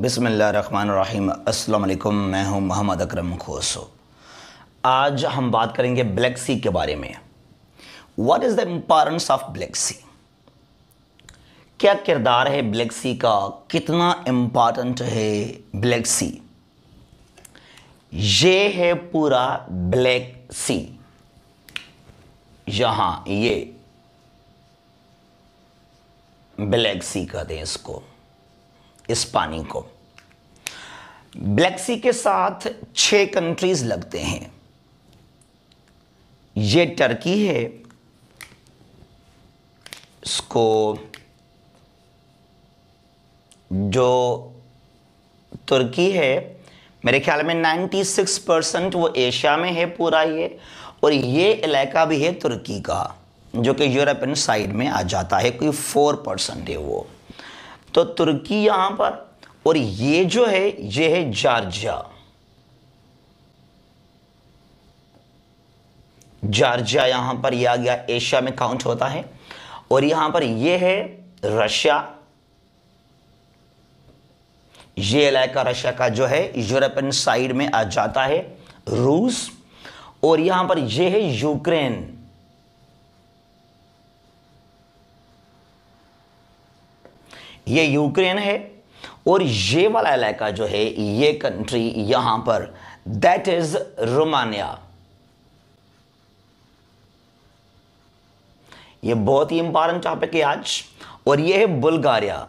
बिसमीम अल्लाम मैं हूं मोहम्मद अकरम खोसो आज हम बात करेंगे ब्लैक सी के बारे में what is the importance of Black Sea क्या किरदार है ब्लैक सी का कितना इम्पॉर्टेंट है ब्लैक सी ये है पूरा ब्लैक सी यहाँ ये ब्लैक सी कहते हैं इसको इस पानी को ब्लैक सी के साथ छह कंट्रीज लगते हैं ये टर्की है इसको जो तुर्की है मेरे ख्याल में 96 परसेंट वो एशिया में है पूरा ये और ये इलाका भी है तुर्की का जो कि यूरोपियन साइड में आ जाता है कोई 4 परसेंट है वो तो तुर्की यहां पर और ये जो है ये है जार्जिया जार्जिया यहां पर यह आ गया एशिया में काउंट होता है और यहां पर ये है रशिया ये इलाका रशिया का जो है यूरोपियन साइड में आ जाता है रूस और यहां पर यह है यूक्रेन ये यूक्रेन है और ये वाला इलाका जो है ये कंट्री यहां पर दैट इज रोमानिया ये बहुत ही इंपॉर्टेंट टॉपिक है आज और ये है बुल्गारिया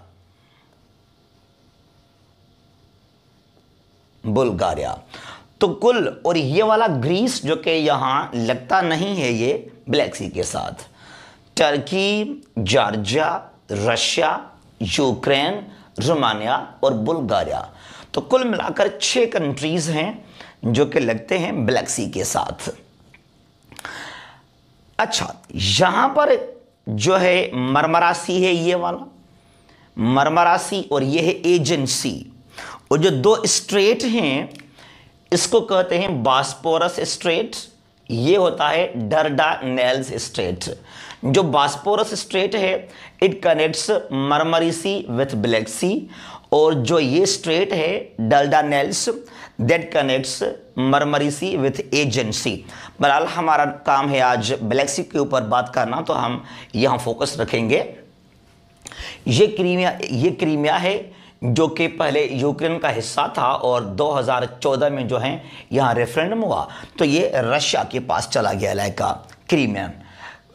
बुल्गारिया तो कुल और ये वाला ग्रीस जो कि यहां लगता नहीं है ये ब्लैक सी के साथ Turkey Georgia Russia Ukraine Romania और बुल्गारिया तो कुल मिलाकर छह कंट्रीज़ हैं जो कि लगते हैं ब्लैक सी के साथ अच्छा यहां पर जो है मरमरासी है ये वाला मरमरासी और ये है एजेंसी और जो दो स्ट्रेट हैं इसको कहते हैं बास्पोरस स्ट्रेट ये होता है डरडा नेल्स स्ट्रेट जो बास्पोरस स्ट्रेट है it connects Marmara Sea with Black Sea और जो ये स्ट्रेट है Dardanelles that connects Marmara Sea with Aegean बहरहाल हमारा काम है आज ब्लैक सी के ऊपर बात करना तो हम यहाँ फोकस रखेंगे ये क्रीमिया ये क्रीमिया है जो कि पहले यूक्रेन का हिस्सा था और 2014 में जो है यहाँ रेफरेंडम हुआ तो ये रशिया के पास चला गया इलाका क्रीमिया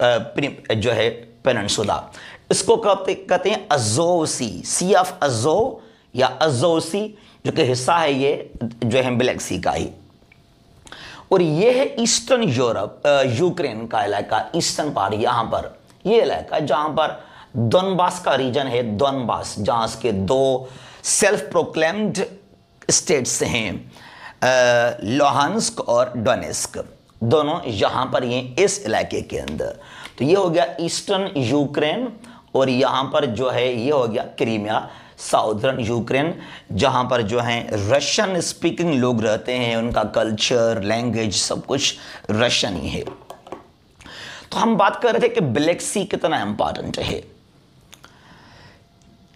जो है पेनसुला इसको कहते कहते हैं अजोसी सी ऑफ अजो या अजोसी जो कि हिस्सा है ये जो है ब्लैक सी का ही और ये है ईस्टर्न यूरोप यूक्रेन का इलाका ईस्टर्न पार्ट यहाँ पर ये इलाका जहाँ पर दोनबास का रीजन है दोनबास जहाँ इसके दो सेल्फ प्रोक्लेम्ड स्टेट्स हैं लोहानस्क और डोनेस्क दोनों यहां पर ये इस इलाके के अंदर तो ये हो गया ईस्टर्न यूक्रेन और यहां पर जो है ये हो गया क्रीमिया साउदर्न यूक्रेन जहां पर जो है रशियन स्पीकिंग लोग रहते हैं उनका कल्चर लैंग्वेज सब कुछ रशियन ही है तो हम बात कर रहे थे कि ब्लैक सी कितना इंपॉर्टेंट है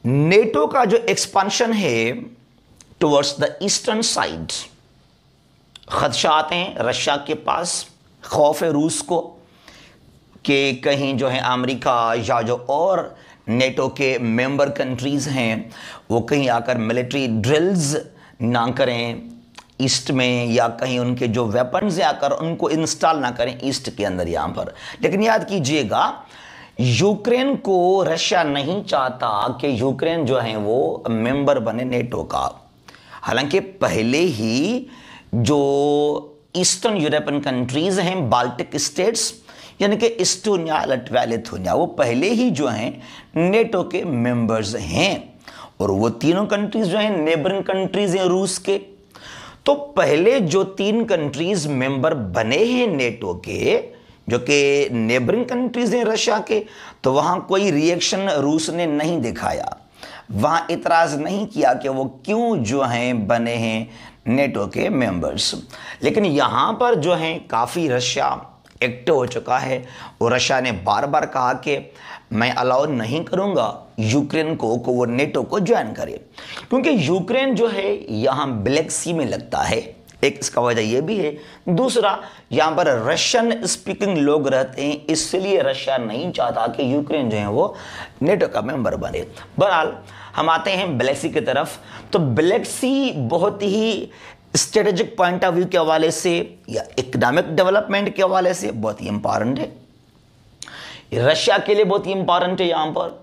नेटो का जो एक्सपांशन है टुवर्ड्स द ईस्टर्न साइड आते हैं रशिया के पास खौफ है रूस को कि कहीं जो है अमेरिका या जो और नेटो के मेंबर कंट्रीज़ हैं वो कहीं आकर मिलिट्री ड्रिल्स ना करें ईस्ट में या कहीं उनके जो वेपन्स आकर उनको इंस्टॉल ना करें ईस्ट के अंदर यहाँ पर लेकिन याद कीजिएगा यूक्रेन को रशिया नहीं चाहता कि यूक्रेन जो है वो मेंबर बने नेटो का हालांकि पहले ही जो ईस्टर्न यूरोपियन कंट्रीज़ हैं बाल्टिक स्टेट्स यानी कि इस्टोनिया लटवा लिथोनिया वो पहले ही जो हैं नेटो के मेंबर्स हैं और वो तीनों कंट्रीज जो हैं नेबरिंग कंट्रीज हैं रूस के तो पहले जो तीन कंट्रीज मेंबर बने हैं नेटो के जो कि नेबरिंग कंट्रीज हैं रशिया के तो वहाँ कोई रिएक्शन रूस ने नहीं दिखाया वहाँ इतराज़ नहीं किया कि वो क्यों जो हैं बने हैं नेटो के मेंबर्स लेकिन यहाँ पर जो हैं काफ़ी रशिया एक्टिव हो चुका है और रशिया ने बार बार कहा कि मैं अलाउ नहीं करूँगा यूक्रेन को को वो नेटो को ज्वाइन करे क्योंकि यूक्रेन जो है यहाँ ब्लैक सी में लगता है एक इसका वजह यह भी है दूसरा यहां पर रशियन स्पीकिंग लोग रहते हैं इसलिए रशिया नहीं चाहता कि यूक्रेन जो है वो नेटो का मेंबर बने बहरहाल हम आते हैं ब्लैक्सी की तरफ तो ब्लैक्सी बहुत ही स्ट्रेटेजिक पॉइंट ऑफ व्यू के हवाले से या इकोनॉमिक डेवलपमेंट के हवाले से बहुत ही इंपॉर्टेंट है रशिया के लिए बहुत ही इंपॉर्टेंट है यहां पर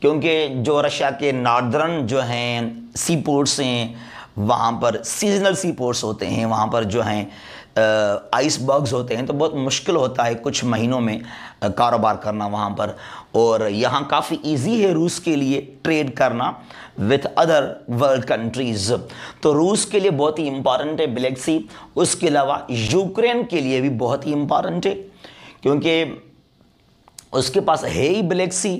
क्योंकि जो रशिया के नॉर्दर्न जो हैं सी पोर्ट्स हैं वहाँ पर सीजनल सी पोर्ट्स होते हैं वहाँ पर जो हैं आइस बर्ग्स होते हैं तो बहुत मुश्किल होता है कुछ महीनों में कारोबार करना वहाँ पर और यहाँ काफ़ी इजी है रूस के लिए ट्रेड करना विथ अदर वर्ल्ड कंट्रीज़ तो रूस के लिए बहुत ही इम्पॉर्टेंट है ब्लैक सी उसके अलावा यूक्रेन के लिए भी बहुत ही इम्पॉर्टेंट है क्योंकि उसके पास है ही ब्लैक सी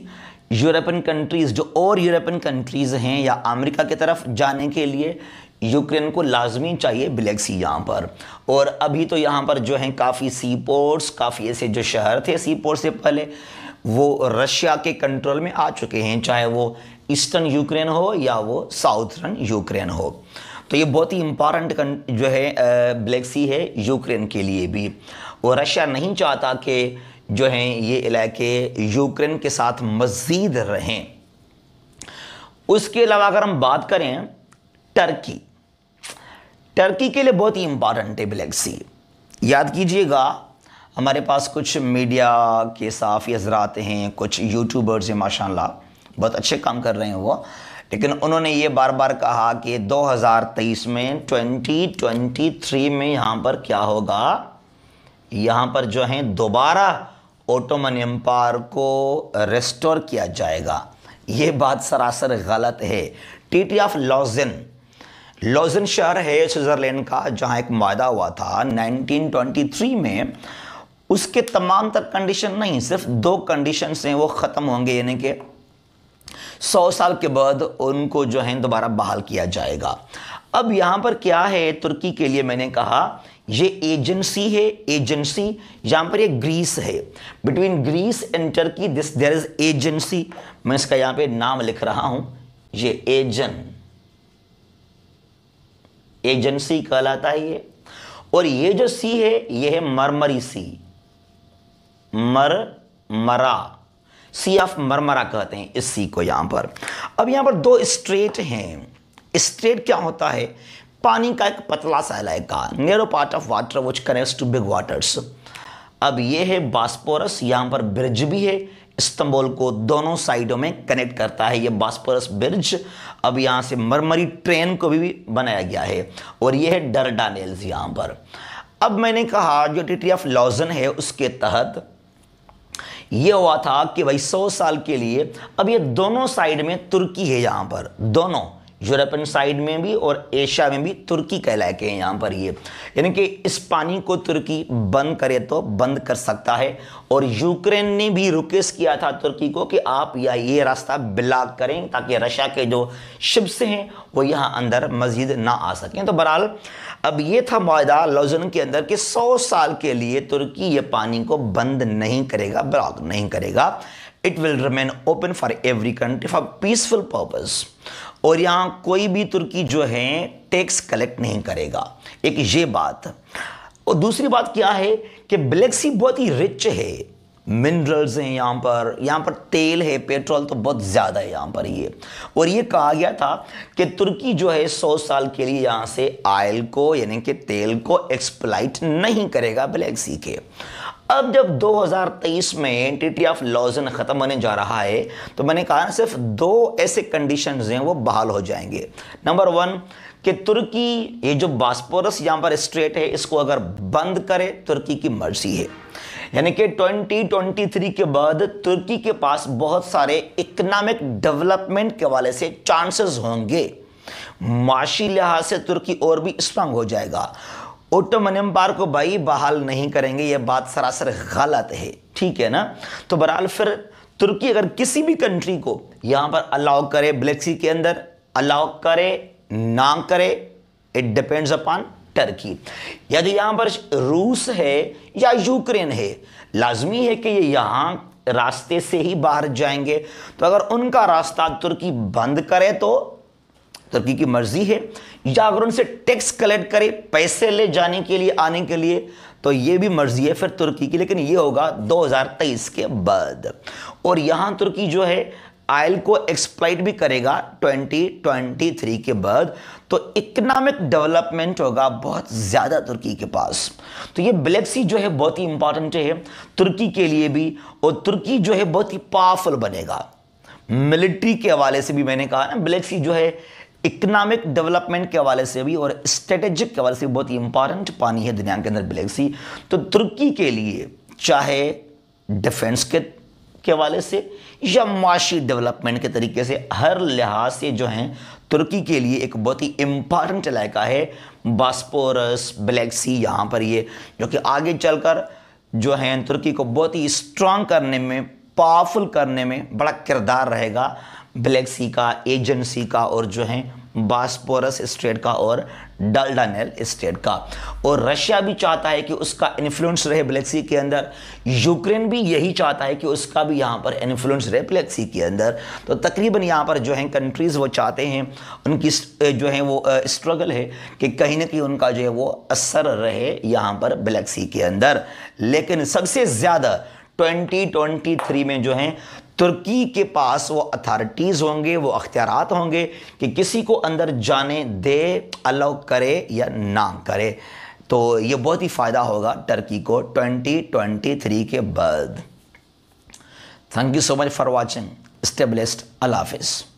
यूरोपियन कंट्रीज़ जो और यूरोपियन कंट्रीज़ हैं या अमेरिका की तरफ जाने के लिए यूक्रेन को लाजमी चाहिए ब्लैक सी यहाँ पर और अभी तो यहाँ पर जो हैं काफ़ी सी पोर्ट्स काफ़ी ऐसे जो शहर थे सी पोर्ट से पहले वो रशिया के कंट्रोल में आ चुके हैं चाहे वो ईस्टर्न यूक्रेन हो या वो साउथर्न यूक्रेन हो तो ये बहुत ही इम्पॉर्टेंट जो है ब्लैक सी है यूक्रेन के लिए भी और रशिया नहीं चाहता कि जो हैं ये इलाके यूक्रेन के साथ मज़ीद रहें उसके अलावा अगर हम बात करें टर्की टर्की के लिए बहुत ही इम्पॉर्टेंट है ब्लैक सी याद कीजिएगा हमारे पास कुछ मीडिया के साफ़ी हजरात हैं कुछ यूट्यूबर्स हैं माशाल्लाह बहुत अच्छे काम कर रहे हैं वो लेकिन उन्होंने ये बार बार कहा कि 2023 में 2023 में यहाँ पर क्या होगा यहाँ पर जो हैं दोबारा ओटोमन एम्पायर को रेस्टोर किया जाएगा ये बात सरासर गलत है टीटी ऑफ लॉजन लॉजन शहर है स्विट्ज़रलैंड का जहां एक मायदा हुआ था 1923 में उसके तमाम तक कंडीशन नहीं सिर्फ दो कंडीशन हैं वो ख़त्म होंगे यानी कि सौ साल के बाद उनको जो है दोबारा बहाल किया जाएगा अब यहाँ पर क्या है तुर्की के लिए मैंने कहा ये एजेंसी है एजेंसी यहां पर ये ग्रीस है between Greece and Turkey this there is Aegean मैं इसका यहां पे नाम लिख रहा हूं ये एजन एजेंसी कहलाता है ये और ये जो सी है ये है मरमरी सी मर मरा सी ऑफ मरमरा कहते हैं इस सी को यहां पर अब यहां पर दो स्ट्रेट हैं स्ट्रेट क्या होता है पानी का एक पतला सा इलाका narrow part of water which connect two big waters अब ये है बास्पोरस यहाँ पर ब्रिज भी है इस्तंबुल को दोनों साइडों में कनेक्ट करता है ये बास्पोरस ब्रिज अब यहाँ से मरमरी ट्रेन को भी बनाया गया है और ये है डरडा नेल्स यहाँ पर अब मैंने कहा जो ट्रिटी ऑफ लॉजन है उसके तहत ये हुआ था कि भाई सौ साल के लिए अब ये दोनों साइड में तुर्की है यहाँ पर दोनों यूरोपियन साइड में भी और एशिया में भी तुर्की कहलाए के हैं यहाँ पर ये यानी कि इस पानी को तुर्की बंद करे तो बंद कर सकता है और यूक्रेन ने भी रिक्वेस्ट किया था तुर्की को कि आप यह ये रास्ता ब्लॉक करें ताकि रशिया के जो शिप्स हैं वो यहाँ अंदर मजीद ना आ सकें तो बहरहाल अब ये था माहा लॉजन के अंदर कि सौ साल के लिए तुर्की ये पानी को बंद नहीं करेगा ब्लॉक नहीं करेगा it will remain open for every country for peaceful purpose और यहाँ कोई भी तुर्की जो है टैक्स कलेक्ट नहीं करेगा एक ये बात और दूसरी बात क्या है कि ब्लैक सी बहुत ही रिच है मिनरल्स हैं यहाँ पर यहाँ पर तेल है पेट्रोल तो बहुत ज़्यादा है यहाँ पर ये और ये कहा गया था कि तुर्की जो है सौ साल के लिए यहाँ से आयल को यानी कि तेल को एक्सप्लाइट नहीं करेगा ब्लैक सी के अब जब 2023 में एंटिटी ऑफ लॉजन ख़त्म होने जा रहा है तो मैंने कहा ना सिर्फ दो ऐसे कंडीशन हैं वो बहाल हो जाएंगे नंबर वन कि तुर्की ये जो बास्पोरस यहाँ पर स्ट्रेट है इसको अगर बंद करे तुर्की की मर्जी है यानी कि 2023 के बाद तुर्की के पास बहुत सारे इकनॉमिक डेवलपमेंट के वाले से चांसेस होंगे माशी लिहाज से तुर्की और भी स्ट्रांग हो जाएगा ओटोमनियम बार को भाई बहाल नहीं करेंगे यह बात सरासर गलत है ठीक है ना तो बहरहाल फिर तुर्की अगर किसी भी कंट्री को यहां पर अलाउ करे ब्लैक सी के अंदर अलाउ करे ना करे इट डिपेंड्स अपॉन टर्की यदि यहां पर रूस है या यूक्रेन है लाजमी है कि ये यहां रास्ते से ही बाहर जाएंगे तो अगर उनका रास्ता तुर्की बंद करे तो तुर्की की मर्जी है या अगर उनसे टैक्स कलेक्ट करे पैसे ले जाने के लिए आने के लिए तो ये भी मर्जी है फिर तुर्की की लेकिन ये होगा 2023 के बाद और यहाँ तुर्की जो है आयल को एक्सप्लाइट भी करेगा 2023 के बाद तो इकोनॉमिक डेवलपमेंट होगा बहुत ज़्यादा तुर्की के पास तो ये ब्लैक सी जो है बहुत ही इंपॉर्टेंट है तुर्की के लिए भी और तुर्की जो है बहुत ही पावरफुल बनेगा मिलिट्री के हवाले से भी मैंने कहा ना ब्लैक सी जो है इकोनॉमिक डेवलपमेंट के हवाले से भी और स्ट्रेटेजिक के हवाले से भी बहुत इंपॉर्टेंट पानी है दुनिया के अंदर ब्लैक तो तुर्की के लिए चाहे डिफेंस के के हवाले से या माशी डेवलपमेंट के तरीके से हर लिहाज से जो हैं तुर्की के लिए एक बहुत ही इम्पॉर्टेंट इलाका है बास्पोरस ब्लैक सी यहाँ पर ये जो कि आगे चलकर जो है तुर्की को बहुत ही स्ट्रांग करने में पावरफुल करने में बड़ा किरदार रहेगा ब्लैक सी का एजन सी का और जो है बास्पोरस स्टेट का और डल्डानेल स्टेट का और रशिया भी चाहता है कि उसका इन्फ्लुएंस रहे ब्लैक सी के अंदर यूक्रेन भी यही चाहता है कि उसका भी यहाँ पर इन्फ्लुएंस रहे ब्लैक सी के अंदर तो तकरीबन यहाँ पर जो है कंट्रीज़ वो चाहते हैं उनकी जो है वो स्ट्रगल है कि कहीं ना कहीं उनका जो है वो असर रहे यहाँ पर ब्लैक सी के अंदर लेकिन सबसे ज़्यादा 2023 में जो है तुर्की के पास वो अथॉरिटीज़ होंगे वो अख्तियारत होंगे कि किसी को अंदर जाने दे अलाउ करे या ना करे तो ये बहुत ही फ़ायदा होगा टर्की को 2023 के बाद thank you so much for watching stay blessed अलाफिज़